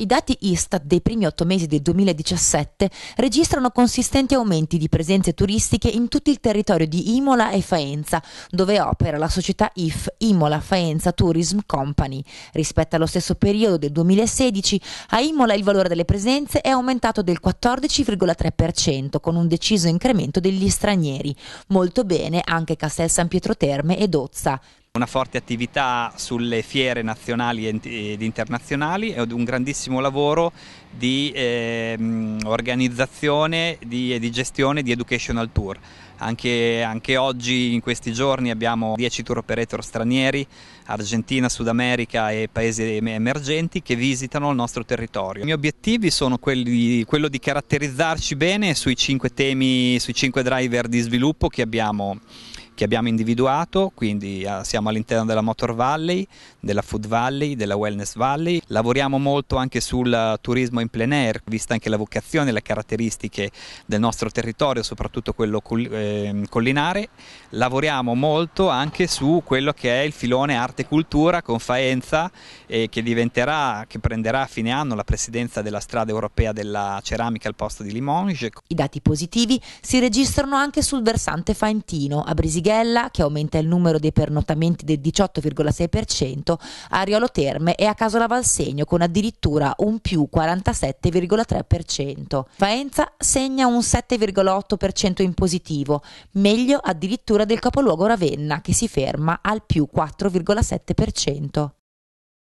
I dati Istat dei primi otto mesi del 2017 registrano consistenti aumenti di presenze turistiche in tutto il territorio di Imola e Faenza, dove opera la società IF Imola Faenza Tourism Company. Rispetto allo stesso periodo del 2016, a Imola il valore delle presenze è aumentato del 14,3%, con un deciso incremento degli stranieri. Molto bene anche Castel San Pietro Terme e Dozza una forte attività sulle fiere nazionali ed internazionali ed un grandissimo lavoro di eh, organizzazione e di, di, gestione di educational tour. Anche, anche, oggi, in questi giorni, abbiamo 10 tour operator stranieri, Argentina, Sud America e paesi emergenti che visitano il nostro territorio. I miei obiettivi sono quelli, quello di caratterizzarci bene sui cinque temi, sui cinque driver di sviluppo che abbiamo che abbiamo individuato, quindi ah, siamo all'interno della Motor Valley, della Food Valley, della Wellness Valley, lavoriamo molto anche sul turismo in plein air, vista anche la vocazione, e le caratteristiche del nostro territorio, soprattutto quello ehm, collinare, lavoriamo molto anche su quello che è il filone arte e cultura con Faenza eh, che diventerà, che prenderà a fine anno la presidenza della strada europea della ceramica al posto di Limoges. I dati positivi si registrano anche sul versante faentino, a Brisighe Brighella che aumenta il numero dei pernottamenti del 18,6%, a Riolo Terme e a Casola Valsegno con addirittura un più 47,3%. Faenza segna un 7,8% in positivo, meglio addirittura del capoluogo Ravenna che si ferma al più 4,7%.